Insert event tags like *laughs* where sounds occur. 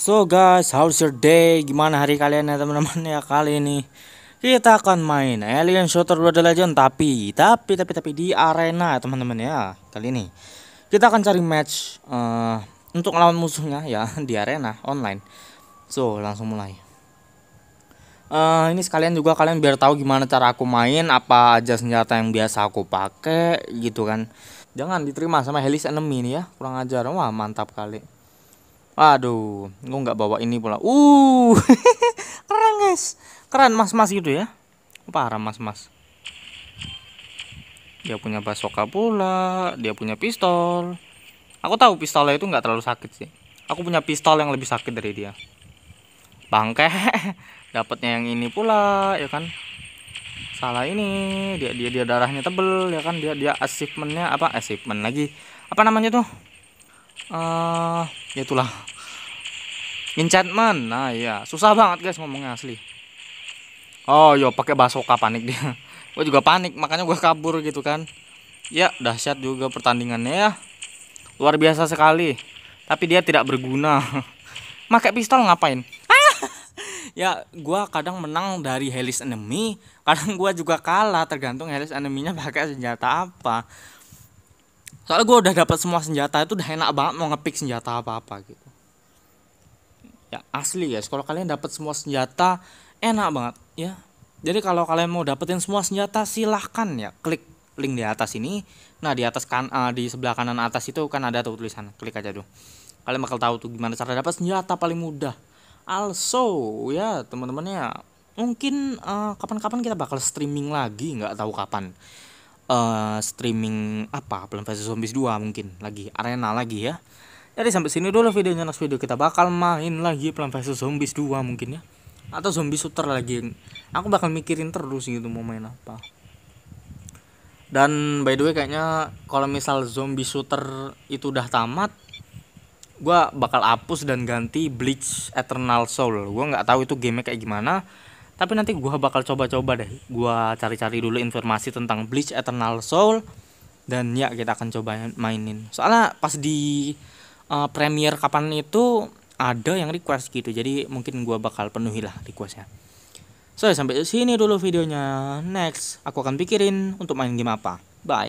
So guys, how's your day? Gimana hari kalian ya teman-teman ya kali ini? Kita akan main Alien Shooter World Legend tapi tapi tapi tapi di arena ya teman-teman ya kali ini. Kita akan cari match uh, untuk lawan musuhnya ya *laughs* di arena online. So, langsung mulai. Uh, ini sekalian juga kalian biar tahu gimana cara aku main, apa aja senjata yang biasa aku pakai gitu kan. Jangan diterima sama Helis enemy ini ya, kurang ajar. Wah, mantap kali. Aduh, gue nggak bawa ini pula. Uh, *laughs* keren guys, keren mas-mas gitu ya. Parah mas-mas. Dia punya basoka pula, dia punya pistol. Aku tahu pistolnya itu nggak terlalu sakit sih. Aku punya pistol yang lebih sakit dari dia. Bangke, *laughs* dapatnya yang ini pula, ya kan? Salah ini, dia dia dia darahnya tebel, ya kan? Dia dia achievementnya apa? Achievement lagi. Apa namanya tuh? uh, ya itulah enchantment nah iya susah banget guys ngomongnya asli oh yo iya, pakai basoka panik dia *laughs* gue juga panik makanya gue kabur gitu kan ya dahsyat juga pertandingannya ya luar biasa sekali tapi dia tidak berguna *laughs* pakai pistol ngapain ah! *laughs* ya gua kadang menang dari helis enemy kadang gua juga kalah tergantung helis enemy-nya pakai senjata apa soalnya gue udah dapat semua senjata itu udah enak banget mau ngepick senjata apa apa gitu ya asli guys kalau kalian dapat semua senjata enak banget ya jadi kalau kalian mau dapetin semua senjata silahkan ya klik link di atas ini nah di atas kan uh, di sebelah kanan atas itu kan ada tuh tulisan klik aja tuh kalian bakal tahu tuh gimana cara dapat senjata paling mudah also ya teman-temannya mungkin eh, kapan-kapan uh, kita bakal streaming lagi nggak tahu kapan uh, streaming apa Plan vs Zombies 2 mungkin lagi arena lagi ya jadi sampai sini dulu videonya next video kita bakal main lagi Plan vs Zombies 2 mungkin ya atau zombie shooter lagi aku bakal mikirin terus gitu mau main apa dan by the way kayaknya kalau misal zombie shooter itu udah tamat gua bakal hapus dan ganti Bleach Eternal Soul gua nggak tahu itu gamenya kayak gimana tapi nanti gue bakal coba-coba deh gue cari-cari dulu informasi tentang Bleach Eternal Soul dan ya kita akan coba mainin soalnya pas di uh, eh, premier kapan itu ada yang request gitu jadi mungkin gue bakal penuhi lah requestnya so sampai sini dulu videonya next aku akan pikirin untuk main game apa bye